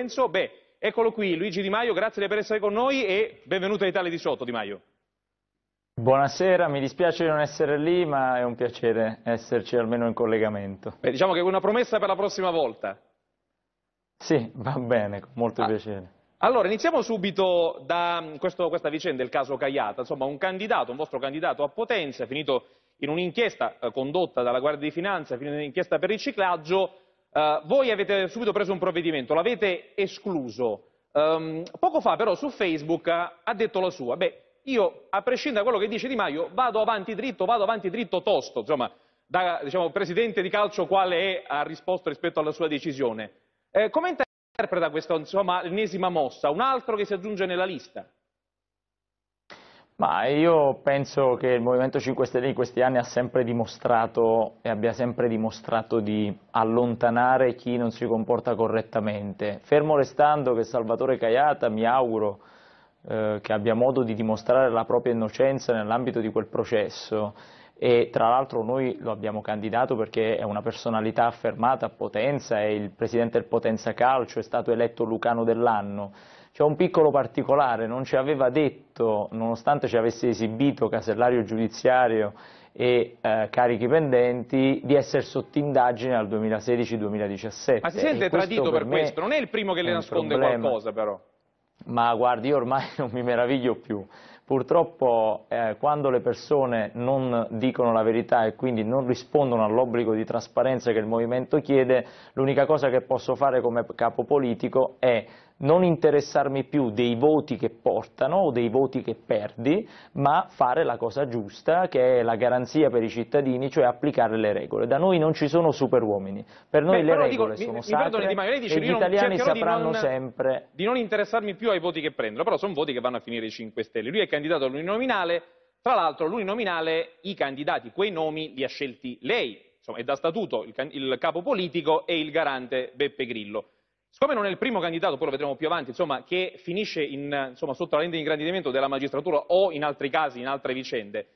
Penso, beh, eccolo qui, Luigi Di Maio, grazie per essere con noi e benvenuto in Italia di Sotto, Di Maio. Buonasera, mi dispiace di non essere lì, ma è un piacere esserci almeno in collegamento. Beh, diciamo che è una promessa per la prossima volta. Sì, va bene, molto ah. piacere. Allora, iniziamo subito da mm, questo, questa vicenda, il caso Cagliata. Insomma, un candidato, un vostro candidato a Potenza, finito in un'inchiesta eh, condotta dalla Guardia di Finanza, finito in un'inchiesta per riciclaggio, eh, voi avete subito preso un provvedimento, l'avete escluso. Um, poco fa però su Facebook eh, ha detto la sua. Beh, io, a prescindere da quello che dice Di Maio, vado avanti dritto, vado avanti dritto tosto. Insomma, da diciamo, presidente di calcio quale è, ha risposto rispetto alla sua decisione. Eh, come interpreta questa, insomma, ennesima mossa? Un altro che si aggiunge nella lista? Ma io penso che il Movimento 5 Stelle in questi anni ha sempre dimostrato e abbia sempre dimostrato di allontanare chi non si comporta correttamente. Fermo restando che Salvatore Caiata, mi auguro, eh, che abbia modo di dimostrare la propria innocenza nell'ambito di quel processo e tra l'altro noi lo abbiamo candidato perché è una personalità affermata a Potenza, è il presidente del Potenza Calcio, è stato eletto Lucano dell'anno c'è un piccolo particolare, non ci aveva detto, nonostante ci avesse esibito casellario giudiziario e eh, carichi pendenti, di essere sotto indagine al 2016-2017. Ma si sente tradito questo per, questo? Non è il primo che le nasconde problema. qualcosa però. Ma guardi, io ormai non mi meraviglio più. Purtroppo eh, quando le persone non dicono la verità e quindi non rispondono all'obbligo di trasparenza che il Movimento chiede, l'unica cosa che posso fare come capo politico è non interessarmi più dei voti che portano o dei voti che perdi, ma fare la cosa giusta, che è la garanzia per i cittadini, cioè applicare le regole. Da noi non ci sono superuomini, per noi Beh, le regole dico, sono mi, sacre mi Maio, dice, e gli italiani sapranno di non, sempre... Di non interessarmi più ai voti che prendono, però sono voti che vanno a finire i 5 Stelle. Lui è candidato all'uninominale, tra l'altro all'uninominale i candidati, quei nomi li ha scelti lei, insomma è da statuto il, il capo politico e il garante Beppe Grillo. Siccome non è il primo candidato, poi lo vedremo più avanti, insomma, che finisce in, insomma, sotto la lente di ingrandimento della magistratura o in altri casi, in altre vicende,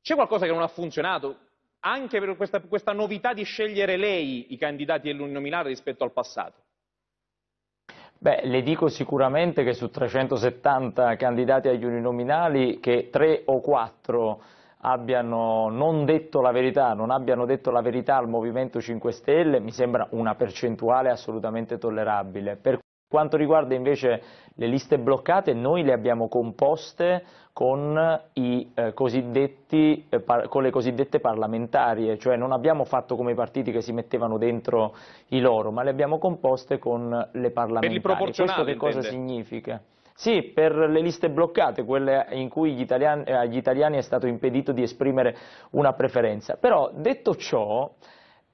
c'è qualcosa che non ha funzionato anche per questa, questa novità di scegliere lei i candidati e nominare rispetto al passato? Beh, le dico sicuramente che su 370 candidati agli uninominali che 3 o 4 abbiano non detto la verità, non abbiano detto la verità al Movimento 5 Stelle, mi sembra una percentuale assolutamente tollerabile. Per quanto riguarda invece le liste bloccate, noi le abbiamo composte con, i, eh, eh, par, con le cosiddette parlamentarie, cioè non abbiamo fatto come i partiti che si mettevano dentro i loro, ma le abbiamo composte con le parlamentari. Questo che cosa intende. significa? Sì, per le liste bloccate, quelle in cui agli italiani, eh, agli italiani è stato impedito di esprimere una preferenza. Però, detto ciò,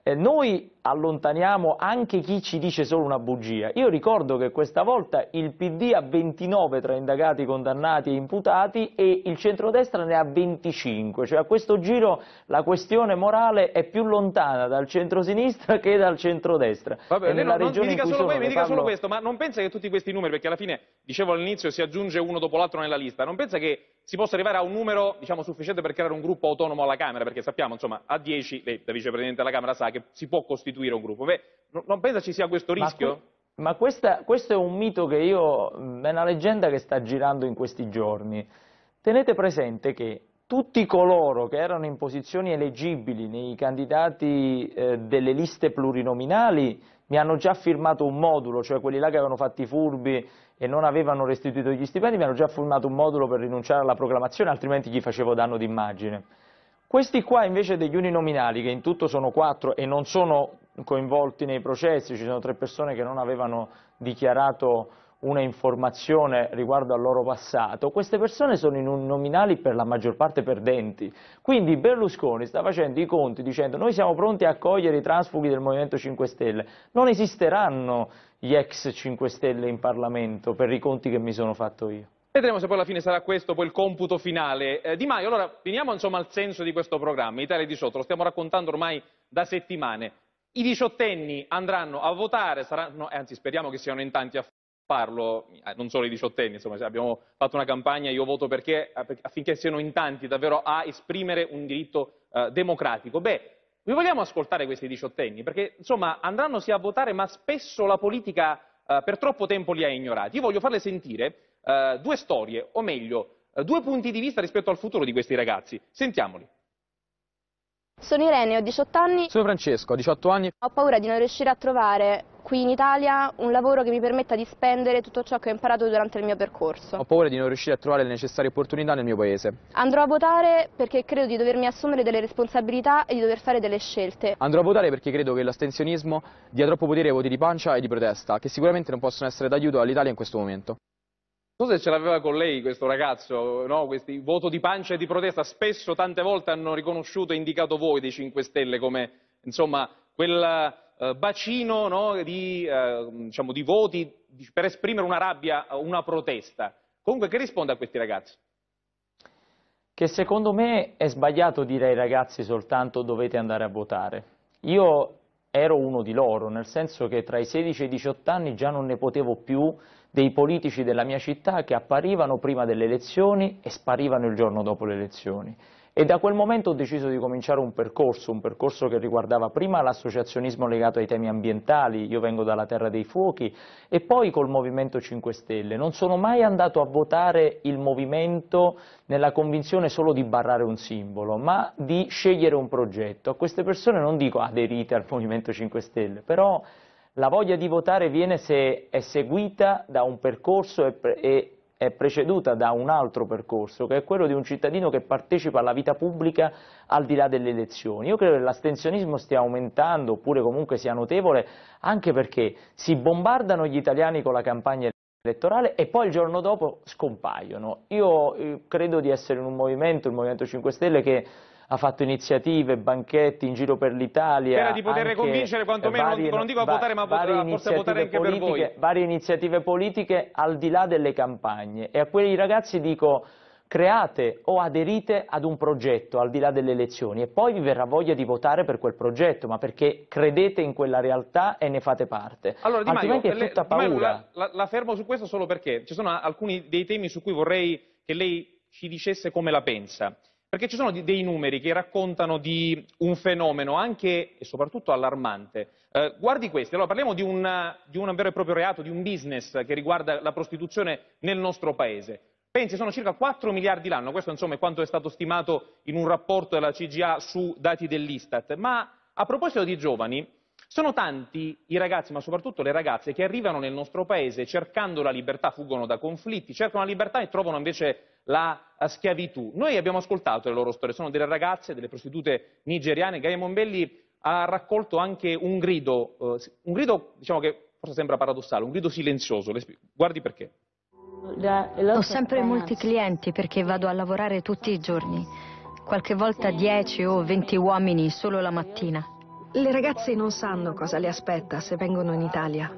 eh, noi allontaniamo anche chi ci dice solo una bugia. Io ricordo che questa volta il PD ha 29 tra indagati, condannati e imputati e il centrodestra ne ha 25, cioè a questo giro la questione morale è più lontana dal centrosinistra che dal centrodestra. Vabbè, no, non, mi dica, solo, sono, mi dica parlo... solo, questo, ma non pensa che tutti questi numeri, perché alla fine, dicevo all'inizio, si aggiunge uno dopo l'altro nella lista, non pensa che si possa arrivare a un numero diciamo, sufficiente per creare un gruppo autonomo alla Camera, perché sappiamo, insomma, a 10, lei da vicepresidente della Camera sa che si può costituire costituire un gruppo. Beh, non pensa ci sia questo rischio? Ma, ma questa, questo è un mito che io, è una leggenda che sta girando in questi giorni. Tenete presente che tutti coloro che erano in posizioni eleggibili nei candidati eh, delle liste plurinominali mi hanno già firmato un modulo, cioè quelli là che avevano fatto i furbi e non avevano restituito gli stipendi mi hanno già firmato un modulo per rinunciare alla proclamazione, altrimenti gli facevo danno d'immagine. Questi qua invece degli uninominali, che in tutto sono quattro e non sono coinvolti nei processi, ci sono tre persone che non avevano dichiarato una informazione riguardo al loro passato, queste persone sono in un nominali per la maggior parte perdenti. Quindi Berlusconi sta facendo i conti dicendo noi siamo pronti a accogliere i transfughi del Movimento 5 Stelle, non esisteranno gli ex 5 Stelle in Parlamento per i conti che mi sono fatto io. Vedremo se poi alla fine sarà questo poi il computo finale. Eh, di Maio, allora veniamo insomma al senso di questo programma, Italia di Sotto, lo stiamo raccontando ormai da settimane. I diciottenni andranno a votare, saranno, eh, anzi speriamo che siano in tanti a farlo, eh, non solo i diciottenni, insomma abbiamo fatto una campagna Io voto eh, perché, affinché siano in tanti davvero a esprimere un diritto eh, democratico. Beh, vi vogliamo ascoltare questi diciottenni, perché insomma andranno sì a votare, ma spesso la politica eh, per troppo tempo li ha ignorati. Io voglio farle sentire eh, due storie, o meglio, due punti di vista rispetto al futuro di questi ragazzi. Sentiamoli. Sono Irene, ho 18 anni. Sono Francesco, ho 18 anni. Ho paura di non riuscire a trovare qui in Italia un lavoro che mi permetta di spendere tutto ciò che ho imparato durante il mio percorso. Ho paura di non riuscire a trovare le necessarie opportunità nel mio paese. Andrò a votare perché credo di dovermi assumere delle responsabilità e di dover fare delle scelte. Andrò a votare perché credo che l'astensionismo dia troppo potere ai voti di pancia e di protesta, che sicuramente non possono essere d'aiuto all'Italia in questo momento. Non so se ce l'aveva con lei questo ragazzo, no? questi voto di pancia e di protesta, spesso tante volte hanno riconosciuto e indicato voi dei 5 Stelle come insomma, quel eh, bacino no? di, eh, diciamo, di, voti per esprimere una rabbia, una protesta. Comunque che risponde a questi ragazzi? Che secondo me è sbagliato dire ai ragazzi soltanto dovete andare a votare. Io ero uno di loro, nel senso che tra i 16 e i 18 anni già non ne potevo più dei politici della mia città che apparivano prima delle elezioni e sparivano il giorno dopo le elezioni. E da quel momento ho deciso di cominciare un percorso, un percorso che riguardava prima l'associazionismo legato ai temi ambientali, io vengo dalla Terra dei Fuochi, e poi col Movimento 5 Stelle. Non sono mai andato a votare il movimento nella convinzione solo di barrare un simbolo, ma di scegliere un progetto. A queste persone non dico aderite al Movimento 5 Stelle, però la voglia di votare viene se è seguita da un percorso e, è preceduta da un altro percorso, che è quello di un cittadino che partecipa alla vita pubblica al di là delle elezioni. Io credo che l'astensionismo stia aumentando, oppure comunque sia notevole, anche perché si bombardano gli italiani con la campagna elettorale e poi il giorno dopo scompaiono. Io eh, credo di essere in un movimento, il Movimento 5 Stelle, che ha fatto iniziative, banchetti in giro per l'Italia. Spera di poter convincere quantomeno, varie, eh, non, dico a votare, ma a votare anche politiche, per voi. Varie iniziative politiche al di là delle campagne. E a quei ragazzi dico create o aderite ad un progetto al di là delle elezioni e poi vi verrà voglia di votare per quel progetto, ma perché credete in quella realtà e ne fate parte. Allora, Di Maio, è tutta le, paura. La, la, la, fermo su questo solo perché ci sono alcuni dei temi su cui vorrei che lei ci dicesse come la pensa. Perché ci sono dei numeri che raccontano di un fenomeno anche e soprattutto allarmante. Eh, guardi questi, allora parliamo di, una, di un vero e proprio reato, di un business che riguarda la prostituzione nel nostro paese. Pensi, sono circa 4 miliardi l'anno, questo insomma è quanto è stato stimato in un rapporto della CGA su dati dell'Istat. Ma a proposito di giovani, sono tanti i ragazzi, ma soprattutto le ragazze, che arrivano nel nostro paese cercando la libertà, fuggono da conflitti, cercano la libertà e trovano invece la schiavitù. Noi abbiamo ascoltato le loro storie, sono delle ragazze, delle prostitute nigeriane. Gaia Mombelli ha raccolto anche un grido, eh, un grido diciamo che forse sembra paradossale, un grido silenzioso. Guardi perché. Ho sempre molti clienti perché vado a lavorare tutti i giorni, qualche volta 10 o 20 uomini solo la mattina. Le ragazze non sanno cosa le aspetta se vengono in Italia.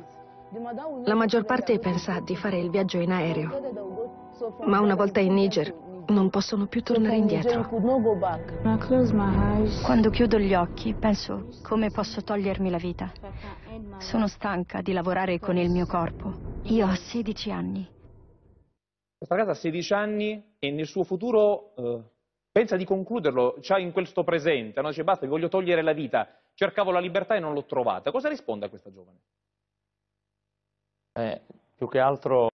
La maggior parte pensa di fare il viaggio in aereo, ma una volta in Niger non possono più tornare indietro. Quando chiudo gli occhi penso come posso togliermi la vita. Sono stanca di lavorare con il mio corpo. Io ho 16 anni. Questa ragazza ha 16 anni e nel suo futuro eh, pensa di concluderlo, c'ha in questo presente, no? dice basta, vi voglio togliere la vita cercavo la libertà e non l'ho trovata. Cosa risponde a questa giovane? Eh, più che altro,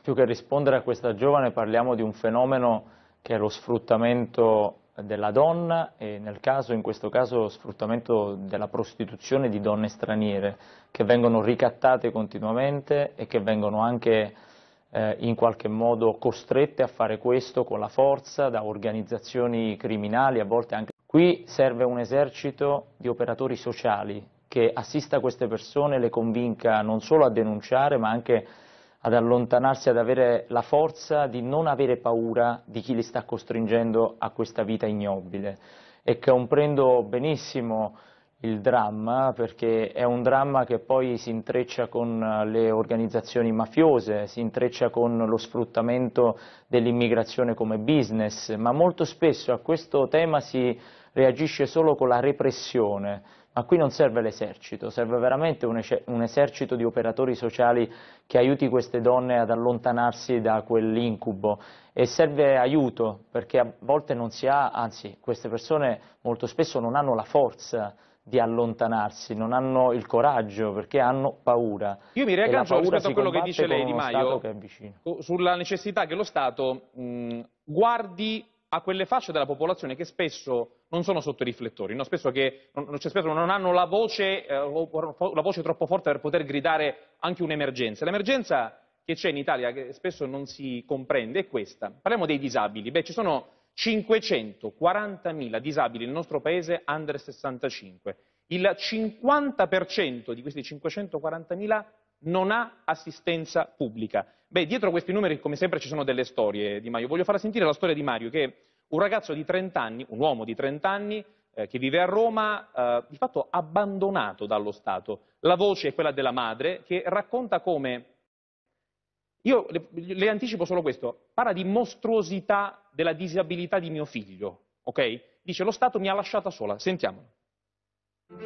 più che rispondere a questa giovane, parliamo di un fenomeno che è lo sfruttamento della donna e nel caso, in questo caso, lo sfruttamento della prostituzione di donne straniere che vengono ricattate continuamente e che vengono anche eh, in qualche modo costrette a fare questo con la forza da organizzazioni criminali, a volte anche Qui serve un esercito di operatori sociali che assista queste persone, le convinca non solo a denunciare ma anche ad allontanarsi, ad avere la forza di non avere paura di chi li sta costringendo a questa vita ignobile. E comprendo benissimo il dramma, perché è un dramma che poi si intreccia con eh, le organizzazioni mafiose, si intreccia con lo sfruttamento dell'immigrazione come business, ma molto spesso a questo tema si reagisce solo con la repressione, ma qui non serve l'esercito, serve veramente un, un, esercito di operatori sociali che aiuti queste donne ad allontanarsi da quell'incubo e serve aiuto perché a volte non si ha, anzi queste persone molto spesso non hanno la forza di allontanarsi, non hanno il coraggio perché hanno paura. Io mi riaggancio rispetto a quello che dice lei Di Maio sulla necessità che lo Stato mh, guardi a quelle fasce della popolazione che spesso non sono sotto i riflettori, no? spesso, che, non, cioè spesso non hanno la voce, eh, la voce, troppo forte per poter gridare anche un'emergenza. L'emergenza che c'è in Italia, che spesso non si comprende, è questa. Parliamo dei disabili. Beh, ci sono 540.000 disabili nel nostro paese under 65. Il 50% di questi 540.000 non ha assistenza pubblica. Beh, dietro questi numeri, come sempre, ci sono delle storie di Mario. Voglio far sentire la storia di Mario, che un ragazzo di 30 anni, un uomo di 30 anni, eh, che vive a Roma, eh, di fatto abbandonato dallo Stato. La voce è quella della madre che racconta come, io le, le anticipo solo questo, parla di mostruosità della disabilità di mio figlio, ok? Dice lo Stato mi ha lasciata sola, sentiamolo.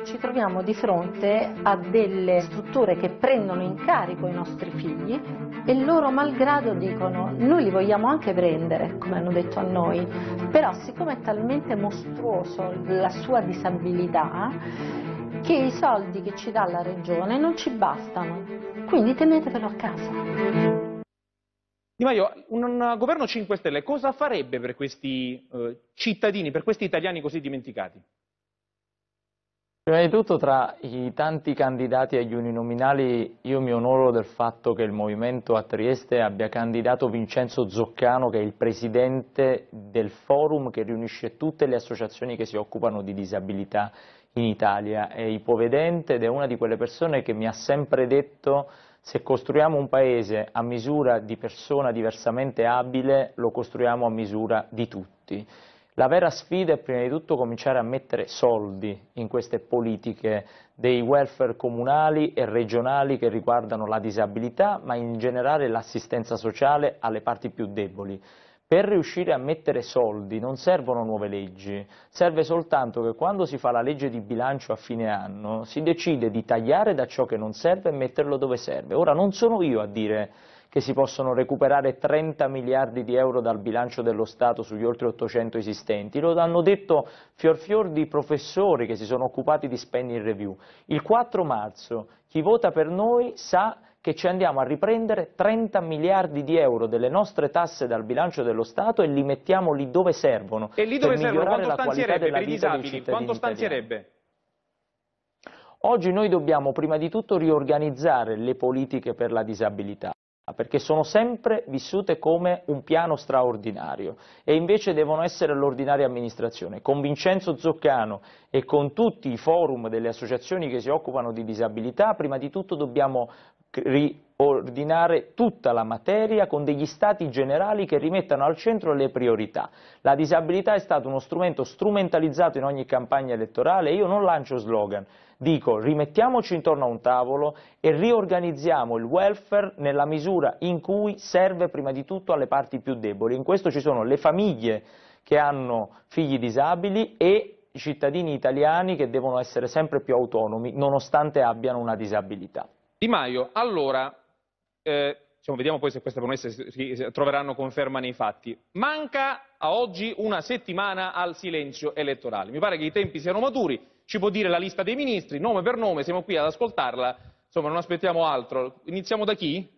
Ci troviamo di fronte a delle strutture che prendono in carico i nostri figli e loro malgrado dicono noi li vogliamo anche prendere, come hanno detto a noi, però siccome è talmente mostruoso la sua disabilità che i soldi che ci dà la regione non ci bastano, quindi tenetevelo a casa. Di Maio, un, governo 5 Stelle cosa farebbe per questi eh, cittadini, per questi italiani così dimenticati? Prima di tutto tra i tanti candidati agli uninominali io mi onoro del fatto che il Movimento a Trieste abbia candidato Vincenzo Zoccano che è il presidente del forum che riunisce tutte le associazioni che si occupano di disabilità in Italia. È ipovedente ed è una di quelle persone che mi ha sempre detto se costruiamo un paese a misura di persona diversamente abile lo costruiamo a misura di tutti. La vera sfida è prima di tutto cominciare a mettere soldi in queste politiche dei welfare comunali e regionali che riguardano la disabilità, ma in generale l'assistenza sociale alle parti più deboli. Per riuscire a mettere soldi non servono nuove leggi, serve soltanto che quando si fa la legge di bilancio a fine anno si decide di tagliare da ciò che non serve e metterlo dove serve. Ora non sono io a dire che si possono recuperare 30 miliardi di euro dal bilancio dello Stato sugli oltre 800 esistenti. Lo hanno detto fior fior di professori che si sono occupati di spending review. Il 4 marzo chi vota per noi sa che ci andiamo a riprendere 30 miliardi di euro delle nostre tasse dal bilancio dello Stato e li mettiamo lì dove servono. E lì dove servono? Quanto stanzierebbe per i disabili? Quanto stanzierebbe? Italiani. Oggi noi dobbiamo prima di tutto riorganizzare le politiche per la disabilità. Ah, perché sono sempre vissute come un piano straordinario e invece devono essere l'ordinaria amministrazione. Con Vincenzo Zoccano e con tutti i forum delle associazioni che si occupano di disabilità, prima di tutto dobbiamo riordinare tutta la materia con degli stati generali che rimettano al centro le priorità. La disabilità è stato uno strumento strumentalizzato in ogni campagna elettorale, io non lancio slogan, Dico, rimettiamoci intorno a un tavolo e riorganizziamo il welfare nella misura in cui serve prima di tutto alle parti più deboli. In questo ci sono le famiglie che hanno figli disabili e i cittadini italiani che devono essere sempre più autonomi nonostante abbiano una disabilità. Di Maio, allora, eh, vediamo poi se queste promesse si troveranno conferma nei fatti. Manca a oggi una settimana al silenzio elettorale. Mi pare che i tempi siano maturi ci può dire la lista dei ministri, nome per nome, siamo qui ad ascoltarla, insomma non aspettiamo altro. Iniziamo da chi?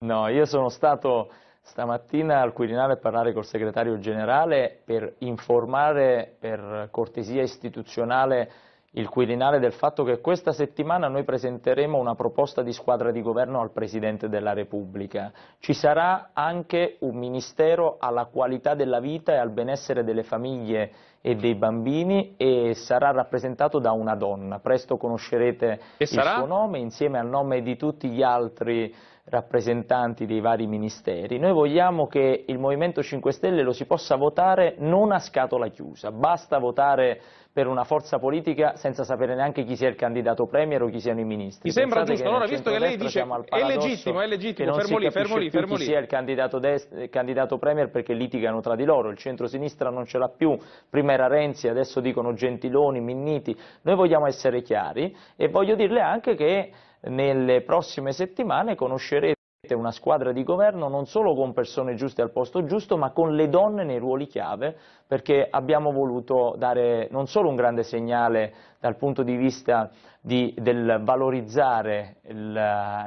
No, io sono stato stamattina al Quirinale a parlare col segretario generale per informare per cortesia istituzionale il Quirinale del fatto che questa settimana noi presenteremo una proposta di squadra di governo al Presidente della Repubblica. Ci sarà anche un Ministero alla qualità della vita e al benessere delle famiglie e dei bambini e sarà rappresentato da una donna. Presto conoscerete il suo nome insieme al nome di tutti gli altri rappresentanti dei vari ministeri. Noi vogliamo che il Movimento 5 Stelle lo si possa votare non a scatola chiusa, basta votare per una forza politica senza sapere neanche chi sia il candidato premier o chi siano i ministri. Mi sembra Pensate giusto, allora visto che lei dice è legittimo, è legittimo, fermo lì, fermo lì, fermo lì. sia il candidato, il candidato premier perché litigano tra di loro, il centro-sinistra non ce l'ha più, prima era Renzi, adesso dicono Gentiloni, Minniti, noi vogliamo essere chiari e voglio dirle anche che nelle prossime settimane conoscerete una squadra di governo non solo con persone giuste al posto giusto, ma con le donne nei ruoli chiave, perché abbiamo voluto dare non solo un grande segnale dal punto di vista di, del valorizzare il,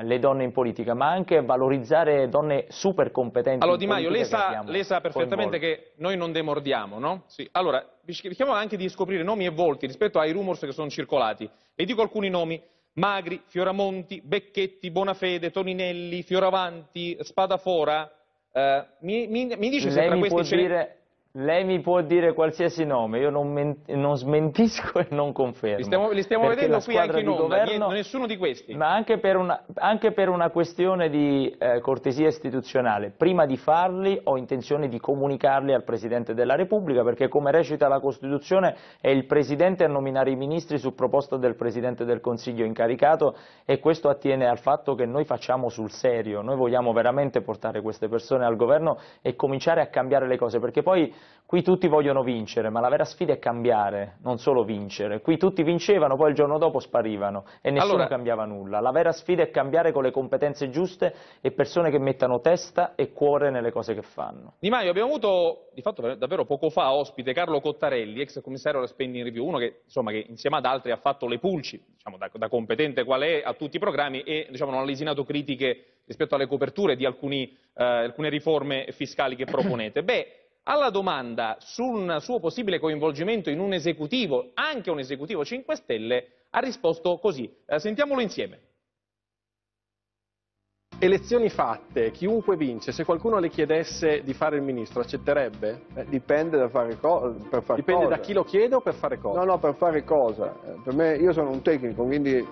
le donne in politica, ma anche valorizzare donne super competenti. Allora Di Maio, lei sa, lei sa, perfettamente che noi non demordiamo, no? Sì. Allora, cerchiamo anche di scoprire nomi e volti rispetto ai rumors che sono circolati. Le dico alcuni nomi. Magri, Fioramonti, Becchetti, Bonafede, Toninelli, Fioravanti, Spadafora. Eh, mi, mi, mi, dice se Lei tra questi... Dire... Lei mi può dire qualsiasi nome, io non, ment- non smentisco e non confermo. Li stiamo, li stiamo vedendo qui anche in onda, eh, nessuno di questi. Ma anche per una, anche per una questione di eh, cortesia istituzionale, prima di farli ho intenzione di comunicarli al Presidente della Repubblica, perché come recita la Costituzione è il Presidente a nominare i ministri su proposta del Presidente del Consiglio incaricato e questo attiene al fatto che noi facciamo sul serio, noi vogliamo veramente portare queste persone al governo e cominciare a cambiare le cose, perché poi Qui tutti vogliono vincere, ma la vera sfida è cambiare, non solo vincere. Qui tutti vincevano, poi il giorno dopo sparivano e nessuno allora... cambiava nulla. La vera sfida è cambiare con le competenze giuste e persone che mettano testa e cuore nelle cose che fanno. Di Maio, abbiamo avuto, di fatto davvero poco fa, ospite Carlo Cottarelli, ex commissario alla Spending Review, uno che, insomma, che insieme ad altri ha fatto le pulci, diciamo, da, da, competente qual è, a tutti i programmi e diciamo, non ha lesinato critiche rispetto alle coperture di alcuni, eh, alcune riforme fiscali che proponete. Beh, alla domanda sul suo possibile coinvolgimento in un esecutivo, anche un esecutivo 5 Stelle, ha risposto così. Eh, sentiamolo insieme. Elezioni fatte, chiunque vince, se qualcuno le chiedesse di fare il ministro, accetterebbe? Eh, dipende da fare co per fare dipende cosa. da chi lo chiede o per fare cosa? No, no, per fare cosa. Eh, per me, io sono un tecnico, quindi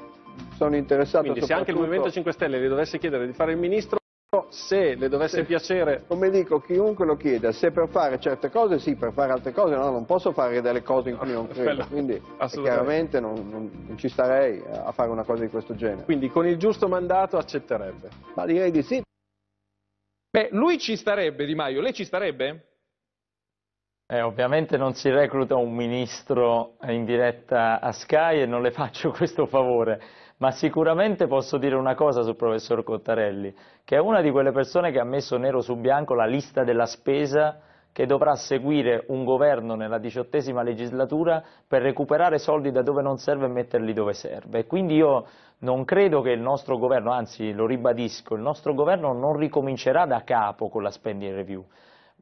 sono interessato quindi soprattutto... se anche il Movimento 5 Stelle le dovesse chiedere di fare il ministro se le dovesse se, piacere... Come dico, chiunque lo chieda, se per fare certe cose sì, per fare altre cose no, non posso fare delle cose in cui non credo, bella, quindi chiaramente non, non, ci starei a fare una cosa di questo genere. Quindi con il giusto mandato accetterebbe? Ma direi di sì. Beh, lui ci starebbe Di Maio, lei ci starebbe? Eh, ovviamente non si recluta un ministro in diretta a Sky e non le faccio questo favore ma sicuramente posso dire una cosa sul professor Cottarelli, che è una di quelle persone che ha messo nero su bianco la lista della spesa che dovrà seguire un governo nella diciottesima legislatura per recuperare soldi da dove non serve e metterli dove serve. Quindi io non credo che il nostro governo, anzi lo ribadisco, il nostro governo non ricomincerà da capo con la spending review,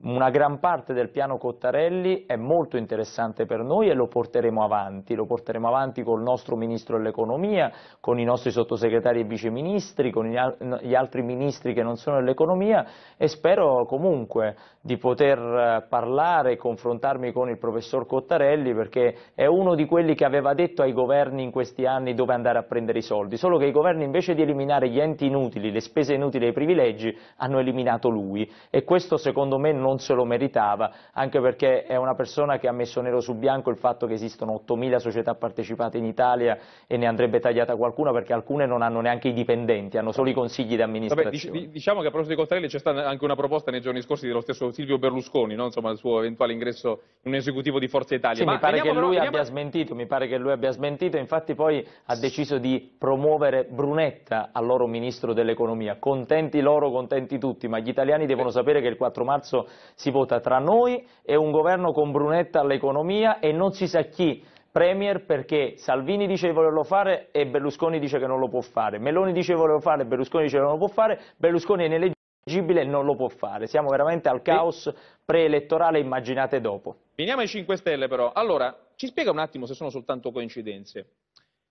una gran parte del piano Cottarelli è molto interessante per noi e lo porteremo avanti, lo porteremo avanti col nostro Ministro dell'Economia, con i nostri sottosegretari e viceministri, con gli, altri ministri che non sono dell'economia e spero comunque di poter eh, parlare e confrontarmi con il Professor Cottarelli perché è uno di quelli che aveva detto ai governi in questi anni dove andare a prendere i soldi, solo che i governi invece di eliminare gli enti inutili, le spese inutili e i privilegi hanno eliminato lui e questo secondo me non non se lo meritava, anche perché è una persona che ha messo nero su bianco il fatto che esistono 8.000 società partecipate in Italia e ne andrebbe tagliata qualcuna perché alcune non hanno neanche i dipendenti, hanno solo i consigli di amministrazione. Vabbè, diciamo che a proposito di Cottarelli c'è stata anche una proposta nei giorni scorsi dello stesso Silvio Berlusconi, no? Insomma, il suo eventuale ingresso in un esecutivo di Forza Italia. Sì, Ma mi pare che lui però, veniamo... abbia smentito, mi pare che lui abbia smentito, infatti poi ha deciso di promuovere Brunetta al loro ministro dell'economia. Contenti loro, contenti tutti, ma gli italiani devono eh. sapere che il 4 marzo si vota tra noi e un governo con Brunetta all'economia e non si sa chi Premier perché Salvini dice di volerlo fare e Berlusconi dice che non lo può fare, Meloni dice di volerlo fare e Berlusconi dice che non lo può fare, Berlusconi è ineleggibile e non lo può fare. Siamo veramente al caos preelettorale, immaginate dopo. Veniamo ai 5 Stelle però. Allora, ci spiega un attimo se sono soltanto coincidenze.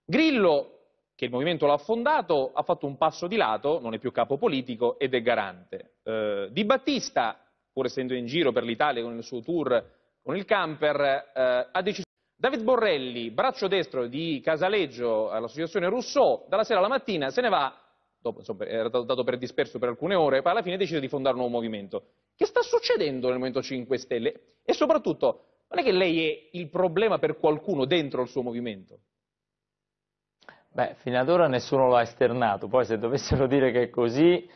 Grillo, che il movimento l'ha fondato, ha fatto un passo di lato, non è più capo politico ed è garante. Eh, di Battista pur essendo in giro per l'Italia con il suo tour con il camper, eh, ha deciso. David Borrelli, braccio destro di Casaleggio all'associazione Rousseau, dalla sera alla mattina se ne va, dopo, insomma, era dato per disperso per alcune ore, poi alla fine decide di fondare un nuovo movimento. Che sta succedendo nel Movimento 5 Stelle? E soprattutto, non è che lei è il problema per qualcuno dentro il suo movimento? Beh, fino ad ora nessuno lo ha esternato, poi se dovessero dire che è così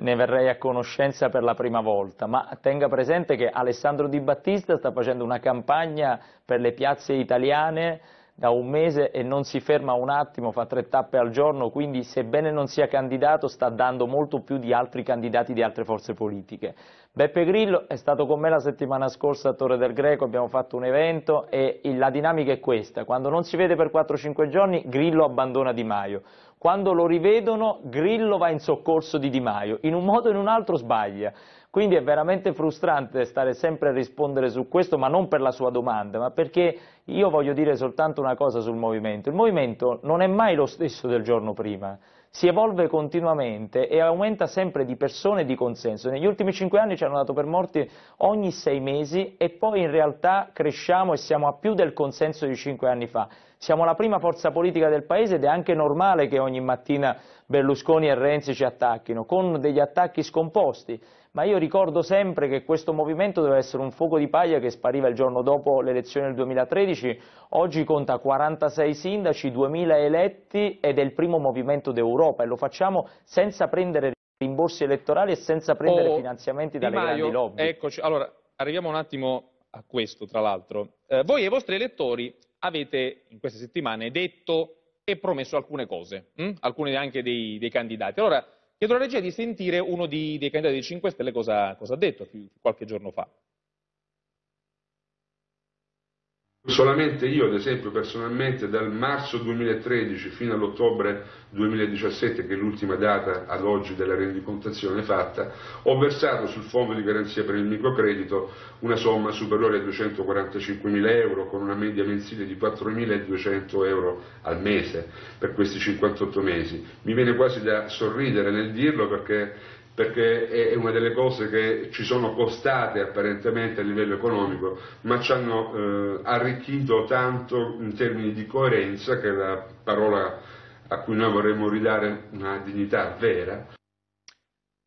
ne verrei a conoscenza per la prima volta, ma tenga presente che Alessandro Di Battista sta facendo una campagna per le piazze italiane da un mese e non si ferma un attimo, fa tre tappe al giorno, quindi sebbene non sia candidato sta dando molto più di altri candidati di altre forze politiche. Beppe Grillo è stato con me la settimana scorsa a Torre del Greco, abbiamo fatto un evento e la dinamica è questa, quando non si vede per 4-5 giorni Grillo abbandona Di Maio, quando lo rivedono, Grillo va in soccorso di Di Maio, in un modo o in un altro sbaglia. Quindi è veramente frustrante stare sempre a rispondere su questo, ma non per la sua domanda, ma perché io voglio dire soltanto una cosa sul movimento. Il movimento non è mai lo stesso del giorno prima si evolve continuamente e aumenta sempre di persone e di consenso. Negli ultimi cinque anni ci hanno dato per morti ogni sei mesi e poi in realtà cresciamo e siamo a più del consenso di cinque anni fa. Siamo la prima forza politica del Paese ed è anche normale che ogni mattina Berlusconi e Renzi ci attacchino, con degli attacchi scomposti, ma io ricordo sempre che questo movimento doveva essere un fuoco di paglia che spariva il giorno dopo l'elezione del 2013, oggi conta 46 sindaci, 2000 eletti ed è il primo movimento d'Europa e lo facciamo senza prendere rimborsi elettorali e senza prendere oh, finanziamenti dalle Maio, grandi lobby. Eccoci, allora arriviamo un attimo a questo tra l'altro. Eh, voi e i vostri elettori avete in queste settimane detto e promesso alcune cose, mh? Hm? alcuni anche dei, dei, candidati. Allora chiedo alla regia di sentire uno di, dei candidati dei 5 Stelle cosa, cosa ha detto qualche giorno fa. Solamente io, ad esempio, personalmente dal marzo 2013 fino all'ottobre 2017, che è l'ultima data ad oggi della rendicontazione fatta, ho versato sul fondo di garanzia per il microcredito una somma superiore a 245.000 euro con una media mensile di 4.200 euro al mese per questi 58 mesi. Mi viene quasi da sorridere nel dirlo perché perché è una delle cose che ci sono costate apparentemente a livello economico, ma ci hanno eh, arricchito tanto in termini di coerenza, che è la parola a cui noi vorremmo ridare una dignità vera.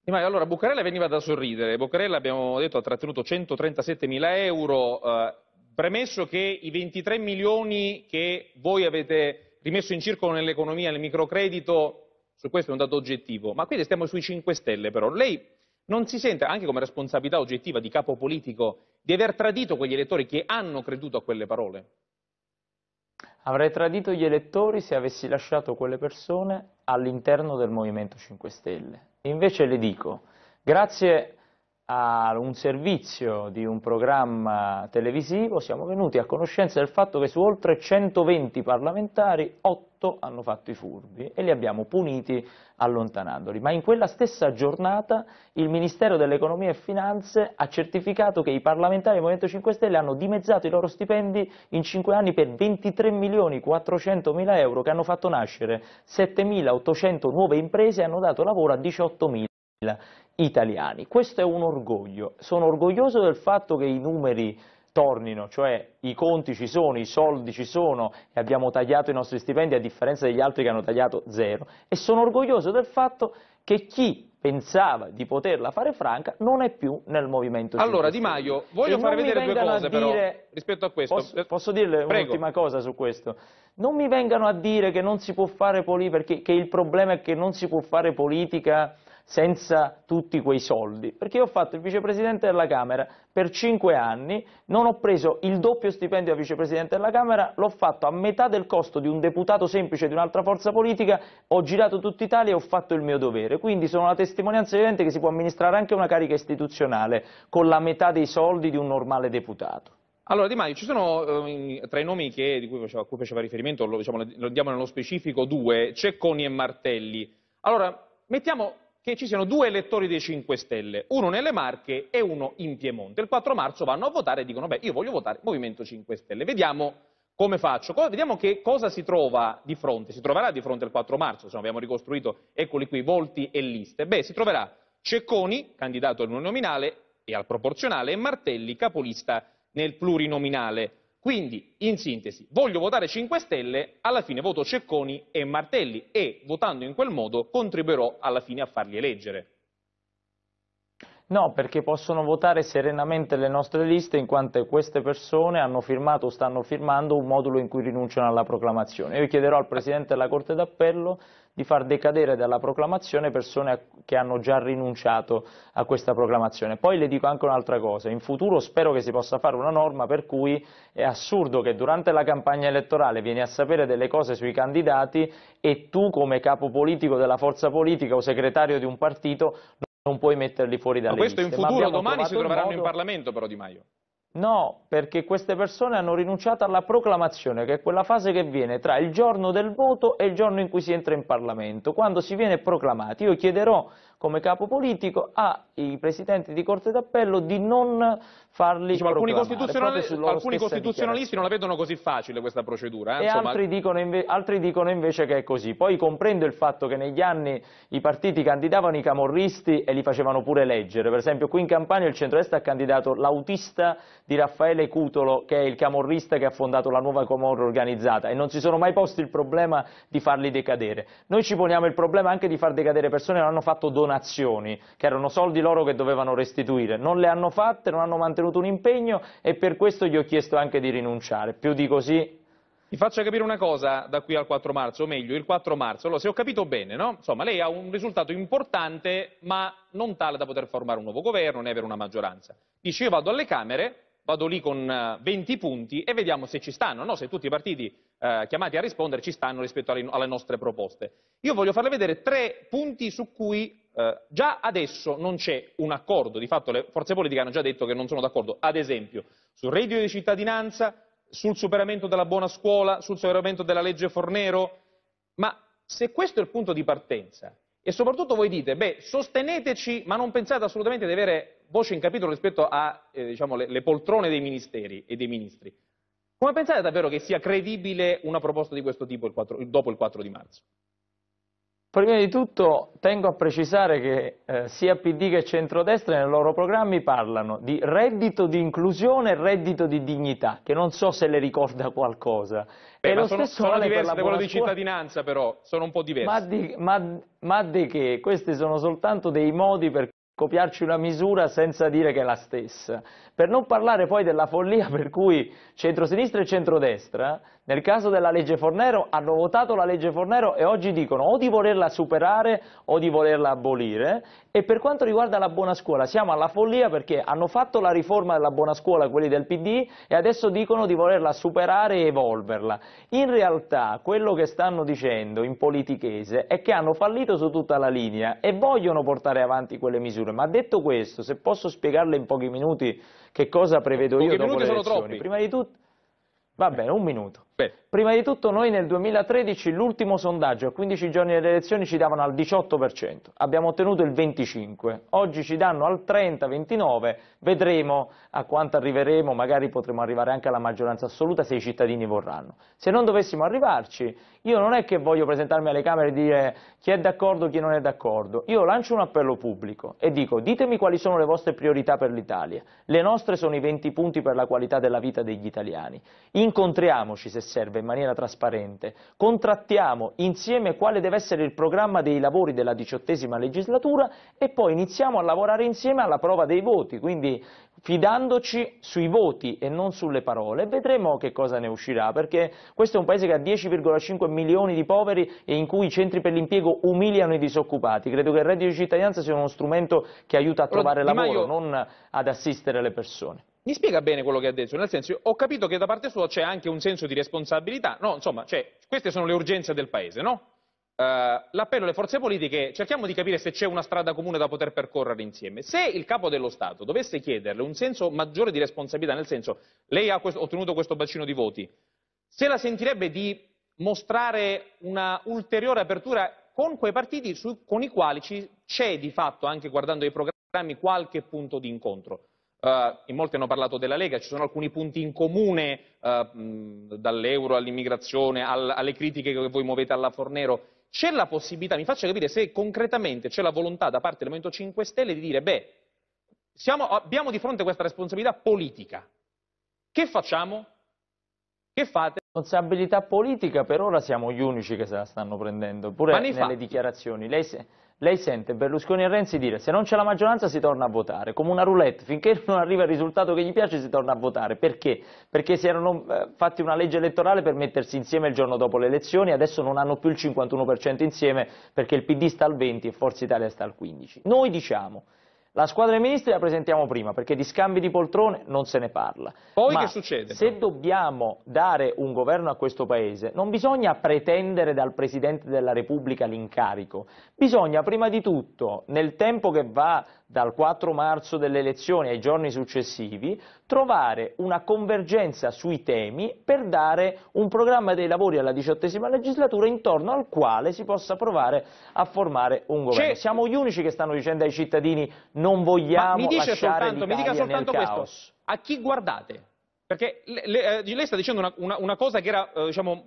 Ma allora Bucarella veniva da sorridere, Bucarella abbiamo detto ha trattenuto 137 mila euro, eh, premesso che i 23 milioni che voi avete rimesso in circolo nell'economia, nel microcredito, su questo è un dato oggettivo, ma qui restiamo sui 5 Stelle però. Lei non si sente, anche come responsabilità oggettiva di capo politico, di aver tradito quegli elettori che hanno creduto a quelle parole? Avrei tradito gli elettori se avessi lasciato quelle persone all'interno del Movimento 5 Stelle. Invece le dico, grazie a un servizio di un programma televisivo siamo venuti a conoscenza del fatto che su oltre 120 parlamentari, 8 fatto, hanno fatto i furbi e li abbiamo puniti allontanandoli. Ma in quella stessa giornata il Ministero dell'Economia e Finanze ha certificato che i parlamentari del Movimento 5 Stelle hanno dimezzato i loro stipendi in 5 anni per 23 milioni 400 mila euro che hanno fatto nascere 7 800 nuove imprese e hanno dato lavoro a 18 mila italiani. Questo è un orgoglio. Sono orgoglioso del fatto che i numeri tornino, cioè i conti ci sono, i soldi ci sono e abbiamo tagliato i nostri stipendi a differenza degli altri che hanno tagliato zero. E sono orgoglioso del fatto che chi pensava di poterla fare franca non è più nel Movimento 5 Allora Di Maio, voglio far vedere due cose dire, però rispetto a questo. Posso, eh, posso dirle un'ultima cosa su questo? Non mi vengano a dire che non si può fare politica, che il problema è che non si può fare politica senza tutti quei soldi, perché io ho fatto il vicepresidente della Camera per cinque anni, non ho preso il doppio stipendio da vicepresidente della Camera, l'ho fatto a metà del costo di un deputato semplice di un'altra forza politica, ho girato tutta Italia e ho fatto il mio dovere, quindi sono la testimonianza evidente che si può amministrare anche una carica istituzionale con la metà dei soldi di un normale deputato. Allora Di Maio, ci sono ehm, tra i nomi che, cui faceva, a cui faceva riferimento, lo, diciamo, lo diamo nello specifico due, Cecconi e Martelli. Allora, mettiamo che ci siano due elettori dei 5 Stelle, uno nelle Marche e uno in Piemonte. Il 4 marzo vanno a votare e dicono, beh, io voglio votare Movimento 5 Stelle. Vediamo come faccio. Vediamo che cosa si trova di fronte. Si troverà di fronte il 4 marzo, insomma, abbiamo ricostruito, eccoli qui, volti e liste. Beh, si troverà Cecconi, candidato al nominale e al proporzionale, e Martelli, capolista nel plurinominale. Quindi, in sintesi, voglio votare 5 Stelle, alla fine voto Cecconi e Martelli e, votando in quel modo, contribuirò alla fine a farli eleggere. No, perché possono votare serenamente le nostre liste in quanto queste persone hanno firmato o stanno firmando un modulo in cui rinunciano alla proclamazione. Io chiederò al Presidente della Corte d'Appello di far decadere dalla proclamazione persone che hanno già rinunciato a questa proclamazione. Poi le dico anche un'altra cosa, in futuro spero che si possa fare una norma per cui è assurdo che durante la campagna elettorale vieni a sapere delle cose sui candidati e tu come capo politico della forza politica o segretario di un partito non puoi metterli fuori dalle ma questo liste. in futuro domani si troveranno modo... in Parlamento però Di Maio. No, perché queste persone hanno rinunciato alla proclamazione, che è quella fase che viene tra il giorno del voto e il giorno in cui si entra in Parlamento, quando si viene proclamati. Io chiederò come capo politico ai presidenti di Corte d'Appello di non farli diciamo, proclamare. Alcuni, costituzionali, alcuni costituzionalisti non la vedono così facile questa procedura. Eh? E altri, dicono altri, dicono invece che è così. Poi comprendo il fatto che negli anni i partiti candidavano i camorristi e li facevano pure eleggere. Per esempio qui in Campania il centro-est ha candidato l'autista di Raffaele Cutolo, che è il camorrista che ha fondato la nuova Comorra organizzata e non si sono mai posti il problema di farli decadere. Noi ci poniamo il problema anche di far decadere persone che hanno fatto donazioni, che erano soldi loro che dovevano restituire, non le hanno fatte, non hanno mantenuto un impegno e per questo gli ho chiesto anche di rinunciare. Più di così vi faccio capire una cosa da qui al 4 marzo, o meglio, il 4 marzo. Allora, se ho capito bene, no? Insomma, lei ha un risultato importante, ma non tale da poter formare un nuovo governo né avere una maggioranza. Dice, io vado alle Camere vado lì con 20 eh, punti e vediamo se ci stanno, no? se tutti i partiti eh, chiamati a rispondere ci stanno rispetto alle, alle, nostre proposte. Io voglio farle vedere tre punti su cui eh, già adesso non c'è un accordo, di fatto le forze politiche hanno già detto che non sono d'accordo, ad esempio sul reddito di cittadinanza, sul superamento della buona scuola, sul superamento della legge Fornero, ma se questo è il punto di partenza e soprattutto voi dite, beh, sosteneteci ma non pensate assolutamente di avere voce in capitolo rispetto alle eh, diciamo, poltrone dei ministeri e dei ministri. Come pensate davvero che sia credibile una proposta di questo tipo il 4, dopo il 4 di marzo? Prima di tutto tengo a precisare che eh, sia PD che centrodestra nei loro programmi parlano di reddito di inclusione e reddito di dignità, che non so se le ricorda qualcosa. Beh, e lo sono, stesso vale diverse da quello di cittadinanza però, sono un po' diverse. Ma di, ma, ma di che? Questi sono soltanto dei modi per copiarci una misura senza dire che è la stessa. Per non parlare poi della follia per cui centrosinistra e centrodestra, nel caso della legge Fornero, hanno votato la legge Fornero e oggi dicono o di volerla superare o di volerla abolire. E per quanto riguarda la buona scuola, siamo alla follia perché hanno fatto la riforma della buona scuola quelli del PD e adesso dicono di volerla superare e evolverla. In realtà quello che stanno dicendo in politichese è che hanno fallito su tutta la linea e vogliono portare avanti quelle misure. Ma detto questo, se posso spiegarle in pochi minuti che cosa prevedo io dopo le elezioni. Troppi. Prima di tutto, va bene, un minuto. Beh. Prima di tutto noi nel 2013 l'ultimo sondaggio a 15 giorni delle elezioni ci davano al 18%, abbiamo ottenuto il 25%, oggi ci danno al 30-29%, vedremo a quanto arriveremo, magari potremo arrivare anche alla maggioranza assoluta se i cittadini vorranno. Se non dovessimo arrivarci, io non è che voglio presentarmi alle Camere e dire chi è d'accordo, chi non è d'accordo, io lancio un appello pubblico e dico ditemi quali sono le vostre priorità per l'Italia, le nostre sono i 20 punti per la qualità della vita degli italiani, incontriamoci se serve in maniera trasparente. Contrattiamo insieme quale deve essere il programma dei lavori della diciottesima legislatura e poi iniziamo a lavorare insieme alla prova dei voti, quindi fidandoci sui voti e non sulle parole. Vedremo che cosa ne uscirà, perché questo è un paese che ha 10,5 milioni di poveri e in cui i centri per l'impiego umiliano i disoccupati. Credo che il reddito di cittadinanza sia uno strumento che aiuta a trovare lavoro, non ad assistere le persone mi spiega bene quello che ha detto, nel senso ho capito che da parte sua c'è anche un senso di responsabilità, no, insomma, cioè, queste sono le urgenze del Paese, no? Uh, l'appello alle forze politiche cerchiamo di capire se c'è una strada comune da poter percorrere insieme. Se il capo dello Stato dovesse chiederle un senso maggiore di responsabilità, nel senso lei ha questo, ottenuto questo bacino di voti, se la sentirebbe di mostrare una ulteriore apertura con quei partiti su, con i quali c'è di fatto, anche guardando i programmi, qualche punto di incontro. Uh, in molti hanno parlato della Lega, ci sono alcuni punti in comune, uh, dall'euro all'immigrazione, al, alle critiche che voi muovete alla Fornero. C'è la possibilità, mi faccia capire se concretamente c'è la volontà da parte del Movimento 5 Stelle di dire, beh, siamo, abbiamo di fronte questa responsabilità politica. Che facciamo? Che fate? Responsabilità politica, per ora siamo gli unici che se la stanno prendendo, pure nelle fa... dichiarazioni. Lei se lei sente Berlusconi e Renzi dire se non c'è la maggioranza si torna a votare, come una roulette, finché non arriva il risultato che gli piace si torna a votare, perché? Perché si erano eh, fatti una legge elettorale per mettersi insieme il giorno dopo le elezioni, adesso non hanno più il 51% insieme perché il PD sta al 20 e Forza Italia sta al 15. Noi diciamo la squadra dei ministri la presentiamo prima, perché di scambi di poltrone non se ne parla. Poi Ma che succede? se dobbiamo dare un governo a questo Paese, non bisogna pretendere dal Presidente della Repubblica l'incarico. Bisogna prima di tutto, nel tempo che va dal 4 marzo delle elezioni ai giorni successivi, trovare una convergenza sui temi per dare un programma dei lavori alla diciottesima legislatura intorno al quale si possa provare a formare un governo. Siamo gli unici che stanno dicendo ai cittadini non vogliamo Ma mi lasciare soltanto, mi dica soltanto questo. A chi guardate? Perché lei, eh, lei sta dicendo una, una, una cosa che, era, eh, diciamo,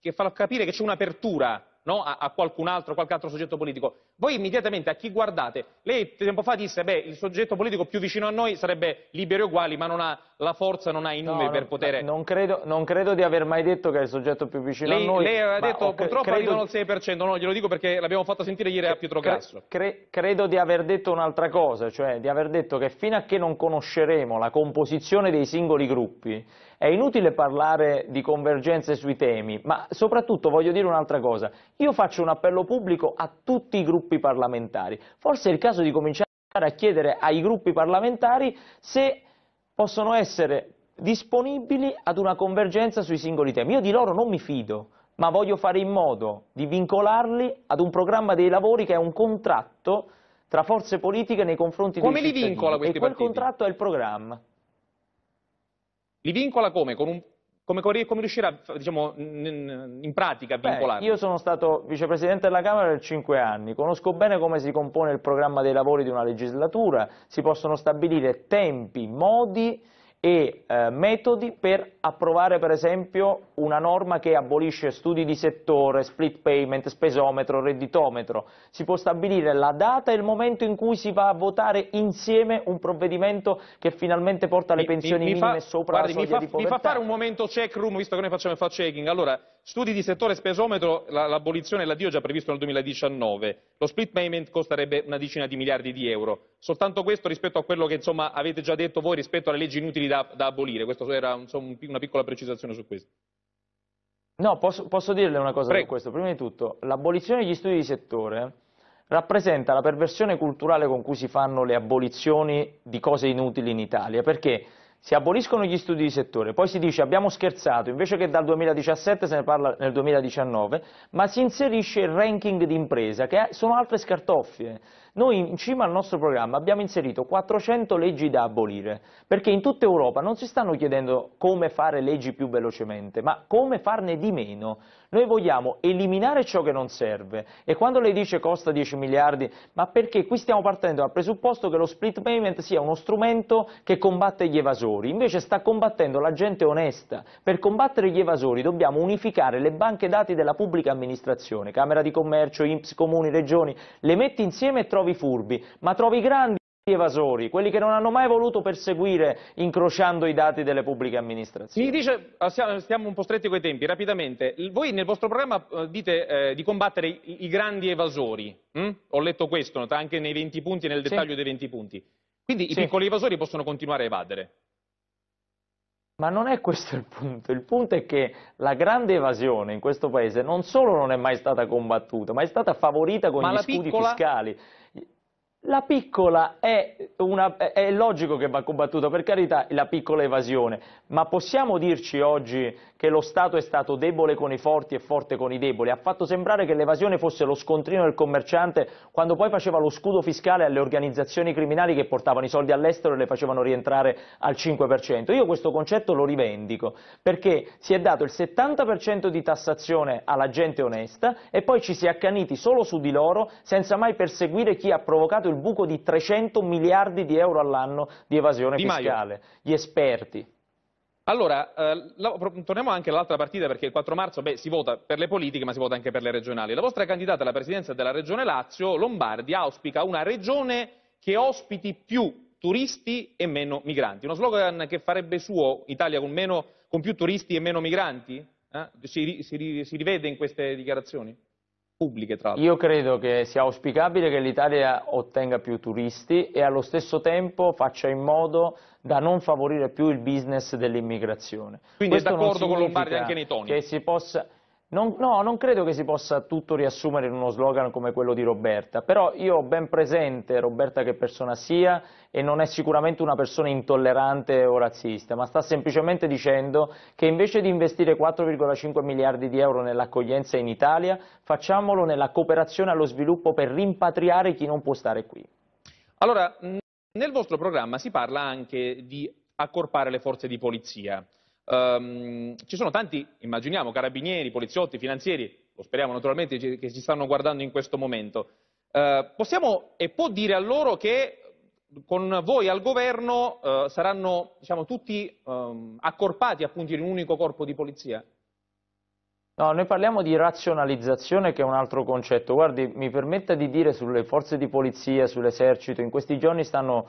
che fa capire che c'è un'apertura no, a, a, qualcun altro, qualche altro soggetto politico, voi immediatamente a chi guardate? Lei tempo fa disse, beh, il soggetto politico più vicino a noi sarebbe liberi e uguali, ma non ha la forza, non ha i numeri no, per non, poter... Non credo, non credo, di aver mai detto che è il soggetto più vicino lei, a noi. Lei aveva detto, ho, purtroppo credo... arrivano al 6%, no, glielo dico perché l'abbiamo fatto sentire ieri a Pietro Grasso. Cre, credo di aver detto un'altra cosa, cioè di aver detto che fino a che non conosceremo la composizione dei singoli gruppi, è inutile parlare di convergenze sui temi, ma soprattutto voglio dire un'altra cosa. Io faccio un appello pubblico a tutti i gruppi parlamentari. Forse è il caso di cominciare a chiedere ai gruppi parlamentari se possono essere disponibili ad una convergenza sui singoli temi. Io di loro non mi fido, ma voglio fare in modo di vincolarli ad un programma dei lavori che è un contratto tra forze politiche nei confronti Come dei cittadini. Come li vincola questi e quel partiti? contratto è il programma. Li vincola come? Con un come, come riuscirà diciamo, in pratica a vincolarli? Io sono stato vicepresidente della Camera per cinque anni, conosco bene come si compone il programma dei lavori di una legislatura, si possono stabilire tempi, modi e eh, metodi per approvare per esempio una norma che abolisce studi di settore, split payment, spesometro, redditometro. Si può stabilire la data e il momento in cui si va a votare insieme un provvedimento che finalmente porta le pensioni mi, mi, mi minime fa, sopra guardi, la soglia mi fa, di Mi fa fare un momento check room, visto che noi facciamo il fact checking. Allora, studi di settore, spesometro, l'abolizione la, e l'addio è già previsto nel 2019. Lo split payment costerebbe una decina di miliardi di euro. Soltanto questo rispetto a quello che insomma, avete già detto voi rispetto alle leggi inutili da, da abolire. Questa era insomma, una piccola precisazione su questo. No, posso, posso dirle una cosa Prego. su questo. Prima di tutto, l'abolizione degli studi di settore rappresenta la perversione culturale con cui si fanno le abolizioni di cose inutili in Italia, perché si aboliscono gli studi di settore, poi si dice abbiamo scherzato, invece che dal 2017 se ne parla nel 2019, ma si inserisce il ranking di impresa, che sono altre scartoffie. Noi in cima al nostro programma abbiamo inserito 400 leggi da abolire, perché in tutta Europa non si stanno chiedendo come fare leggi più velocemente, ma come farne di meno. Noi vogliamo eliminare ciò che non serve e quando lei dice costa 10 miliardi, ma perché qui stiamo partendo dal presupposto che lo split payment sia uno strumento che combatte gli evasori evasori, invece sta combattendo la gente onesta. Per combattere gli evasori dobbiamo unificare le banche dati della pubblica amministrazione, Camera di Commercio, INPS, Comuni, Regioni, le metti insieme e trovi furbi, ma trovi grandi evasori, quelli che non hanno mai voluto perseguire incrociando i dati delle pubbliche amministrazioni. Mi dice, ah, stiamo un po' stretti coi tempi, rapidamente, voi nel vostro programma eh, dite eh, di combattere i, i grandi evasori, hm? ho letto questo anche nei 20 punti, nel dettaglio sì. dei 20 punti, quindi sì. i piccoli evasori possono continuare a evadere? Ma non è questo il punto, il punto è che la grande evasione in questo paese non solo non è mai stata combattuta, ma è stata favorita con ma gli scudi piccola... fiscali. La piccola è, una, è, logico che va combattuta, per carità, la piccola evasione, ma possiamo dirci oggi che lo Stato è stato debole con i forti e forte con i deboli? Ha fatto sembrare che l'evasione fosse lo scontrino del commerciante quando poi faceva lo scudo fiscale alle organizzazioni criminali che portavano i soldi all'estero e le facevano rientrare al 5%. Io questo concetto lo rivendico, perché si è dato il 70% di tassazione alla gente onesta e poi ci si è accaniti solo su di loro senza mai perseguire chi ha provocato il il buco di 300 miliardi di euro all'anno di evasione di fiscale. Maio. Gli esperti. Allora, eh, la, torniamo anche all'altra partita perché il 4 marzo beh, si vota per le politiche ma si vota anche per le regionali. La vostra candidata alla presidenza della regione Lazio, Lombardi, auspica una regione che ospiti più turisti e meno migranti. Uno slogan che farebbe suo Italia con, meno, con più turisti e meno migranti? Eh? Si, si, si rivede in queste dichiarazioni? pubbliche tra l'altro. Io credo che sia auspicabile che l'Italia ottenga più turisti e allo stesso tempo faccia in modo da non favorire più il business dell'immigrazione. Quindi Questo è d'accordo con Lombardi anche nei toni? Che si possa... Non, no, non credo che si possa tutto riassumere in uno slogan come quello di Roberta, però io ho ben presente Roberta che persona sia e non è sicuramente una persona intollerante o razzista, ma sta semplicemente dicendo che invece di investire 4,5 miliardi di euro nell'accoglienza in Italia, facciamolo nella cooperazione allo sviluppo per rimpatriare chi non può stare qui. Allora, nel vostro programma si parla anche di accorpare le forze di polizia. Um, ci sono tanti, immaginiamo, carabinieri, poliziotti, finanzieri, lo speriamo naturalmente, che ci stanno guardando in questo momento. Uh, possiamo e può dire a loro che eh, con voi al governo uh, saranno diciamo, tutti um, accorpati appunto in un unico corpo di polizia? No, noi parliamo di razionalizzazione che è un altro concetto. Guardi, mi permetta di dire sulle forze di polizia, sull'esercito, in questi giorni stanno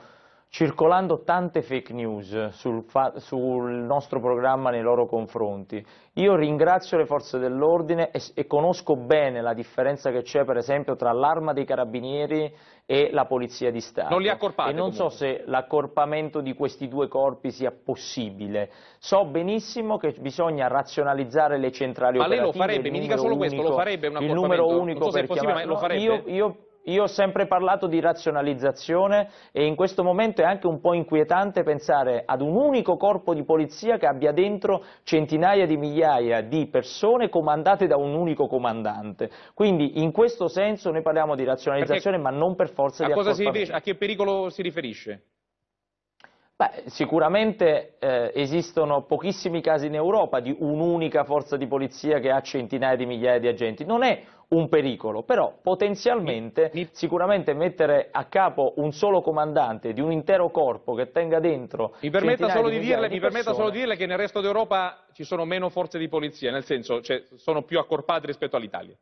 circolando tante fake news sul, sul, nostro programma nei loro confronti. Io ringrazio le forze dell'ordine e, e, conosco bene la differenza che c'è per esempio tra l'arma dei carabinieri e la polizia di Stato. Non li accorpate? E non comunque. so se l'accorpamento di questi due corpi sia possibile. So benissimo che bisogna razionalizzare le centrali ma operative. Ma lei lo farebbe, mi dica solo unico, questo, lo farebbe un accorpamento? Il numero unico non so per chiamare... Io, io io ho sempre parlato di razionalizzazione e in questo momento è anche un po' inquietante pensare ad un unico corpo di polizia che abbia dentro centinaia di migliaia di persone comandate da un unico comandante. Quindi in questo senso noi parliamo di razionalizzazione Perché ma non per forza di accorpamento. a che pericolo si riferisce? Beh, sicuramente eh, esistono pochissimi casi in Europa di un'unica forza di polizia che ha centinaia di migliaia di agenti. Non è un pericolo, però potenzialmente sicuramente mettere a capo un solo comandante di un intero corpo che tenga dentro... Mi permetta, solo di, dirle, di mi permetta solo di, dirle, che nel resto d'Europa ci sono meno forze di polizia, nel senso cioè, sono più accorpate rispetto all'Italia.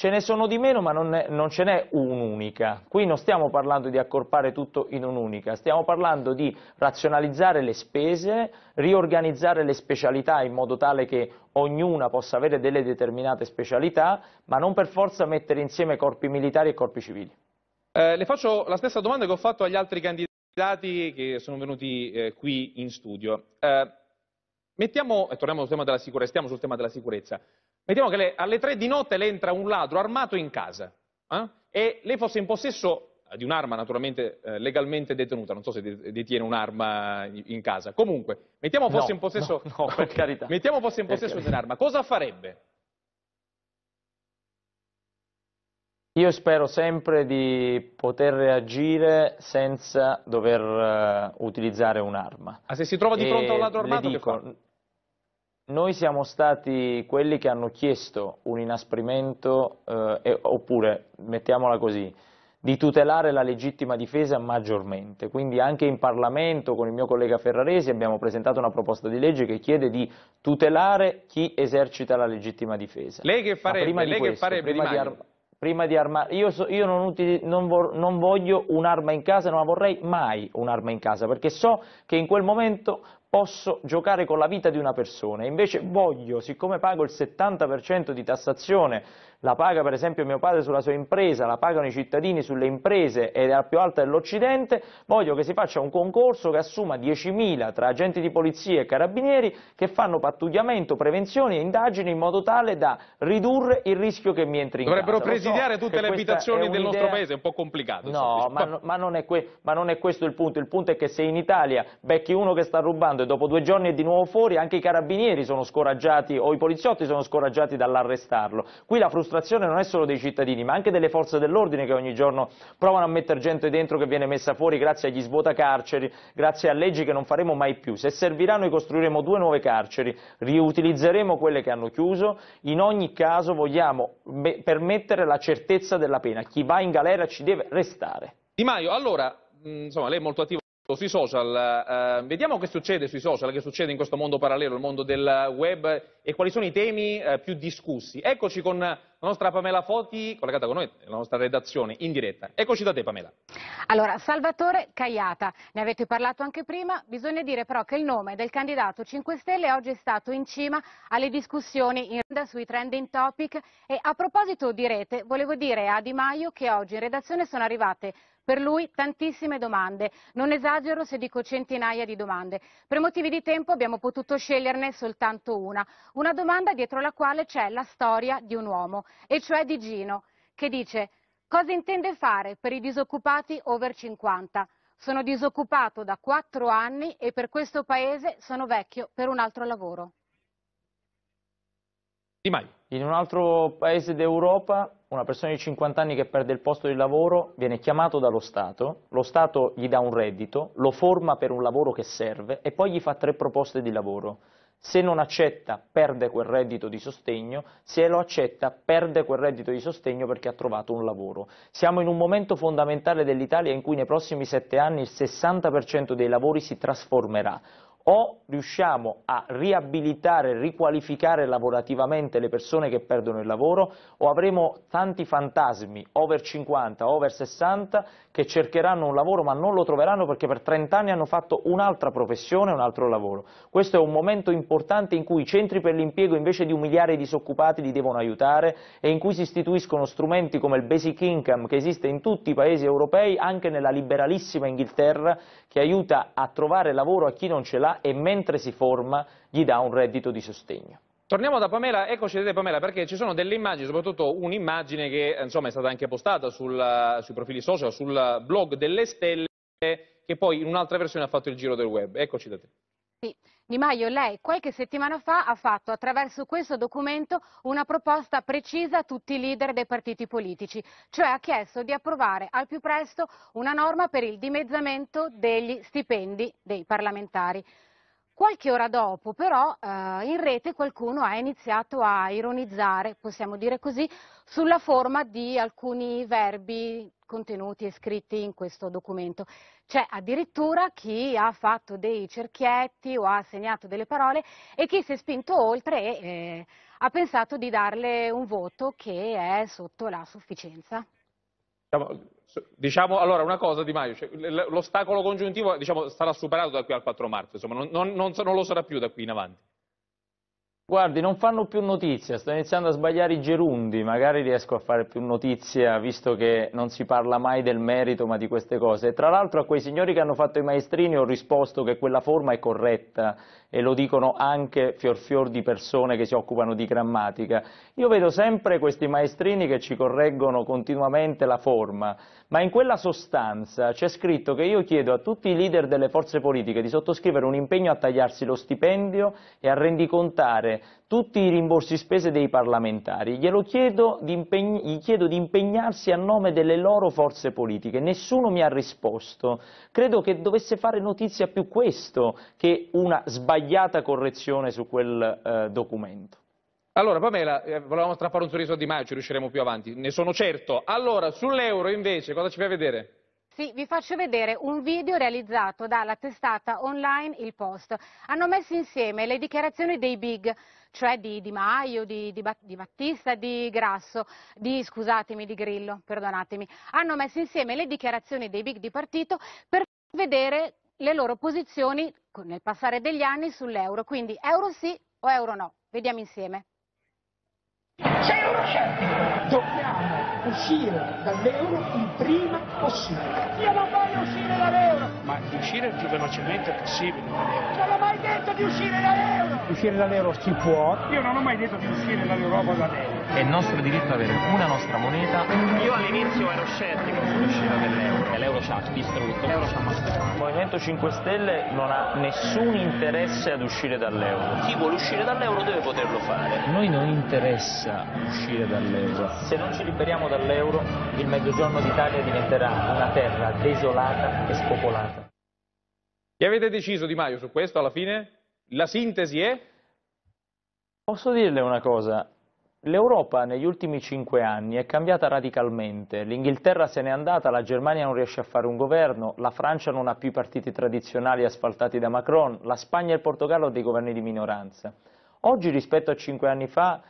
Ce ne sono di meno, ma non, è, non ce n'è un'unica. Qui non stiamo parlando di accorpare tutto in un'unica, stiamo parlando di razionalizzare le spese, riorganizzare le specialità in modo tale che ognuna possa avere delle determinate specialità, ma non per forza mettere insieme corpi militari e corpi civili. Eh, le faccio la stessa domanda che ho fatto agli altri candidati che sono venuti eh, qui in studio. Eh, mettiamo, e torniamo sul tema della sicurezza, stiamo sul tema della sicurezza. Mettiamo che le, alle tre di notte le entra un ladro armato in casa eh? e lei fosse in possesso di un'arma naturalmente eh, legalmente detenuta, non so se detiene un'arma in casa. Comunque, mettiamo fosse no, in possesso, no, no, per okay. carità. Mettiamo fosse in possesso di un'arma, cosa farebbe? Io spero sempre di poter reagire senza dover uh, utilizzare un'arma. Ma ah, se si trova di fronte a un ladro armato dico, che fa? Noi siamo stati quelli che hanno chiesto un inasprimento, eh, e, oppure, mettiamola così, di tutelare la legittima difesa maggiormente. Quindi anche in Parlamento con il mio collega Ferraresi abbiamo presentato una proposta di legge che chiede di tutelare chi esercita la legittima difesa. Lei che farebbe? Ma prima lei di questo, farebbe, prima di arma prima di armare. Io, so, io non, utili, non, vor, non, voglio un'arma in casa, non vorrei mai un'arma in casa, perché so che in quel momento posso giocare con la vita di una persona, invece voglio, siccome pago il 70% di tassazione la paga per esempio mio padre sulla sua impresa, la pagano i cittadini sulle imprese ed è la più alta dell'Occidente, voglio che si faccia un concorso che assuma 10.000 tra agenti di polizia e carabinieri che fanno pattugliamento, prevenzioni e indagini in modo tale da ridurre il rischio che mi entri in Dovrebbero casa. presidiare so tutte le abitazioni del nostro paese, è un po' complicato. No, ma, ma, non ma non è questo il punto, il punto è che se in Italia becchi uno che sta rubando e dopo due giorni è di nuovo fuori, anche i carabinieri sono scoraggiati o i poliziotti sono scoraggiati dall'arrestarlo. Qui la frustrazione frustrazione non è solo dei cittadini, ma anche delle forze dell'ordine che ogni giorno provano a mettere gente dentro che viene messa fuori grazie agli svuotacarceri, grazie a leggi che non faremo mai più. Se servirà noi costruiremo due nuove carceri, riutilizzeremo quelle che hanno chiuso, in ogni caso vogliamo permettere la certezza della pena. Chi va in galera ci deve restare. Di Maio, allora, insomma, lei è molto attivo. Ecco, sui social, eh, vediamo che succede sui social, che succede in questo mondo parallelo, il mondo del web e quali sono i temi eh, più discussi. Eccoci con la nostra Pamela Foti, collegata con noi, la nostra redazione in diretta. Eccoci da te Pamela. Allora, Salvatore Caiata, ne avete parlato anche prima, bisogna dire però che il nome del candidato 5 Stelle oggi è stato in cima alle discussioni in renda sui trending topic e a proposito di rete, volevo dire a Di Maio che oggi in redazione sono arrivate per lui tantissime domande, non esagero se dico centinaia di domande. Per motivi di tempo abbiamo potuto sceglierne soltanto una, una domanda dietro la quale c'è la storia di un uomo, e cioè di Gino, che dice cosa intende fare per i disoccupati over 50? Sono disoccupato da quattro anni e per questo paese sono vecchio per un altro lavoro. Di mai. in un altro paese d'Europa una persona di 50 anni che perde il posto di lavoro viene chiamato dallo Stato, lo Stato gli dà un reddito, lo forma per un lavoro che serve e poi gli fa tre proposte di lavoro. Se non accetta perde quel reddito di sostegno, se lo accetta perde quel reddito di sostegno perché ha trovato un lavoro. Siamo in un momento fondamentale dell'Italia in cui nei prossimi sette anni il 60% dei lavori si trasformerà o riusciamo a riabilitare, riqualificare lavorativamente le persone che perdono il lavoro o avremo tanti fantasmi over 50, over 60 che cercheranno un lavoro ma non lo troveranno perché per 30 anni hanno fatto un'altra professione, un altro lavoro. Questo è un momento importante in cui i centri per l'impiego invece di umiliare i disoccupati li devono aiutare e in cui si istituiscono strumenti come il basic income che esiste in tutti i paesi europei, anche nella liberalissima Inghilterra, che aiuta a trovare lavoro a chi non ce l'ha e mentre si forma gli dà un reddito di sostegno. Torniamo da Pamela, eccoci da Pamela, perché ci sono delle immagini, soprattutto un'immagine che insomma, è stata anche postata sul, sui profili social, sul blog delle stelle, che poi in un'altra versione ha fatto il giro del web. Eccoci da te. Sì. Di Maio, lei qualche settimana fa ha fatto attraverso questo documento una proposta precisa a tutti i leader dei partiti politici, cioè ha chiesto di approvare al più presto una norma per il dimezzamento degli stipendi dei parlamentari. Qualche ora dopo però eh, in rete qualcuno ha iniziato a ironizzare, possiamo dire così, sulla forma di alcuni verbi contenuti e scritti in questo documento. C'è addirittura chi ha fatto dei cerchietti o ha segnato delle parole e chi si è spinto oltre e eh, ha pensato di darle un voto che è sotto la sufficienza. Diciamo allora una cosa Di Maio, cioè, l'ostacolo congiuntivo diciamo, sarà superato da qui al 4 marzo, insomma, non, non, non, lo sarà più da qui in avanti. Guardi, non fanno più notizia, sto iniziando a sbagliare i gerundi, magari riesco a fare più notizia visto che non si parla mai del merito ma di queste cose. tra l'altro a quei signori che hanno fatto i maestrini ho risposto che quella forma è corretta e lo dicono anche fior fior di persone che si occupano di grammatica. Io vedo sempre questi maestrini che ci correggono continuamente la forma, ma in quella sostanza c'è scritto che io chiedo a tutti i leader delle forze politiche di sottoscrivere un impegno a tagliarsi lo stipendio e a rendicontare tutti i rimborsi spese dei parlamentari. Glielo chiedo di gli chiedo di impegnarsi a nome delle loro forze politiche. Nessuno mi ha risposto. Credo che dovesse fare notizia più questo che una sbagliata correzione su quel eh, documento. Allora Pamela, eh, volevamo strappare un sorriso a Di Maio, ci riusciremo più avanti, ne sono certo. Allora, sull'euro invece, cosa ci fai vedere? Sì, vi faccio vedere un video realizzato dalla testata online Il Post. Hanno messo insieme le dichiarazioni dei big, cioè di Di Maio, di, di, di Battista, di Grasso, di, scusatemi, di Grillo, perdonatemi. Hanno messo insieme le dichiarazioni dei big di partito per vedere le loro posizioni nel passare degli anni sull'euro. Quindi euro sì o euro no. Vediamo insieme. C'è euro c'è. Dobbiamo uscire dall'euro il prima possibile. Io non voglio uscire dall'euro! Ma di uscire il più velocemente possibile Non ho mai detto di uscire dall'euro! uscire dall'euro si può. Io non ho mai detto di uscire dall'Europa dall'euro. È il nostro diritto avere una nostra moneta. Io all'inizio ero scettico sull'uscita dell'euro. L'euro ci ha distrutto. L'euro ci ha massacrato. Il Movimento 5 Stelle non ha nessun interesse ad uscire dall'euro. Chi vuole uscire dall'euro deve poterlo fare. noi non interessa uscire dall'euro. Se non ci liberiamo dall'euro dall'euro, il Mezzogiorno d'Italia diventerà una terra desolata e spopolata. Che avete deciso Di Maio su questo alla fine? La sintesi è? Posso dirle una cosa, L'Europa negli ultimi cinque anni è cambiata radicalmente, l'Inghilterra se n'è andata, la Germania non riesce a fare un governo, la Francia non ha più i partiti tradizionali asfaltati da Macron, la Spagna e il Portogallo hanno dei governi di minoranza. Oggi rispetto a cinque anni fa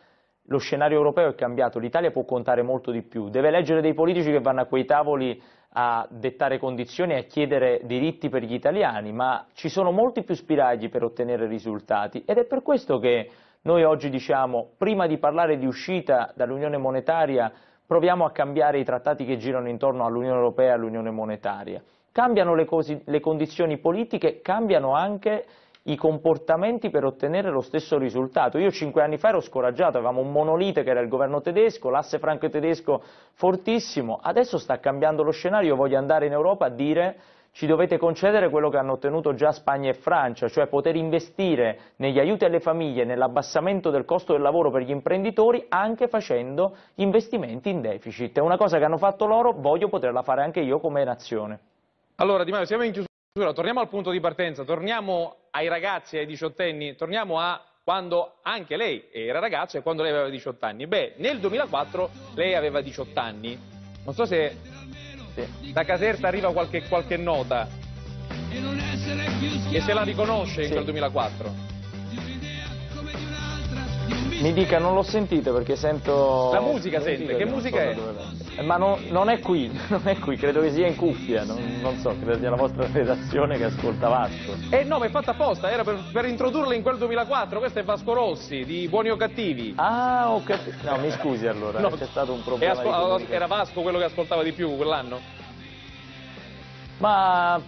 lo scenario europeo è cambiato, l'Italia può contare molto di più, deve leggere dei politici che vanno a quei tavoli a dettare condizioni e a chiedere diritti per gli italiani, ma ci sono molti più spiragli per ottenere risultati ed è per questo che noi oggi diciamo, prima di parlare di uscita dall'Unione Monetaria, proviamo a cambiare i trattati che girano intorno all'Unione Europea e all'Unione Monetaria. Cambiano le, cosi, le condizioni politiche, cambiano anche i comportamenti per ottenere lo stesso risultato. Io cinque anni fa ero scoraggiato, avevamo un monolite che era il governo tedesco, l'asse franco-tedesco fortissimo, adesso sta cambiando lo scenario, io voglio andare in Europa a dire ci dovete concedere quello che hanno ottenuto già Spagna e Francia, cioè poter investire negli aiuti alle famiglie, nell'abbassamento del costo del lavoro per gli imprenditori, anche facendo investimenti in deficit. È una cosa che hanno fatto loro, voglio poterla fare anche io come nazione. Allora Di Maio, siamo in chiusura. Allora, torniamo al punto di partenza, torniamo ai ragazzi, ai diciottenni, torniamo a quando anche lei era ragazza e quando lei aveva 18 anni. Beh, nel 2004 lei aveva 18 anni. Non so se da Caserta arriva qualche, qualche nota e se la riconosce sì. quel 2004. Mi dica, non l'ho sentita perché sento... La musica, musica sente, che musica è? Ma non, non, è qui, non è qui, credo che sia in cuffia, non, non, so, credo sia la vostra redazione che ascolta Vasco. Eh no, ma è fatta apposta, era per, per introdurla in quel 2004, questo è Vasco Rossi, di Buoni o Cattivi. Ah, ho capito, no, mi scusi allora, no, c'è stato un problema Era Vasco quello che ascoltava di più quell'anno? Ma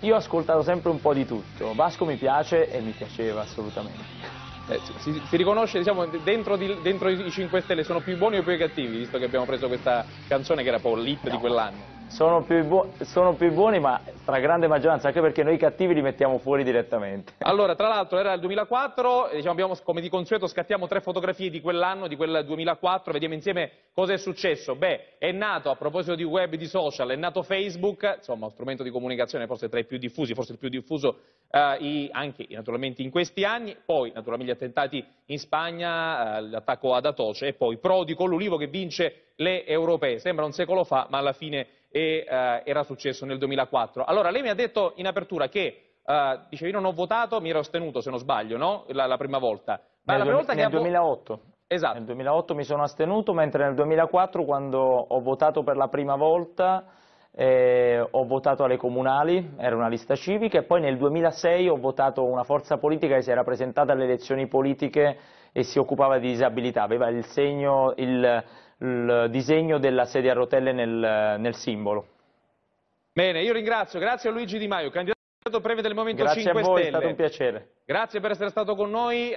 io ho ascoltato sempre un po' di tutto, Vasco mi piace e mi piaceva assolutamente eh, si, si, riconosce diciamo, dentro, di, dentro i 5 Stelle sono più buoni o più cattivi, visto che abbiamo preso questa canzone che era poi l'hit di quell'anno? Sono più, sono più, buoni ma stragrande maggioranza anche perché noi cattivi li mettiamo fuori direttamente allora tra l'altro era il 2004 diciamo, abbiamo, come di consueto scattiamo tre fotografie di quell'anno di quel 2004 vediamo insieme cosa è successo beh è nato a proposito di web e di social è nato Facebook insomma strumento di comunicazione forse tra i più diffusi forse il più diffuso eh, i, anche naturalmente in questi anni poi naturalmente gli attentati in Spagna eh, l'attacco ad Atoce e poi Prodi con l'Ulivo che vince le europee sembra un secolo fa ma alla fine e eh, era successo nel 2004. Allora, lei mi ha detto in apertura che, eh, dicevi, non ho votato, mi ero astenuto, se non sbaglio, no? La, la prima volta. Ma nel, la prima volta nel che 2008. esatto. Nel 2008 mi sono astenuto, mentre nel 2004, quando ho votato per la prima volta, eh, ho votato alle comunali, era una lista civica, e poi nel 2006 ho votato una forza politica che si era presentata alle elezioni politiche e si occupava di disabilità, aveva il segno, il il disegno della sedia a rotelle nel, nel simbolo. Bene, io ringrazio, grazie a Luigi Di Maio, candidato breve del Movimento grazie 5 Stelle. Grazie a voi, Stelle. è stato un piacere. Grazie per essere stato con noi.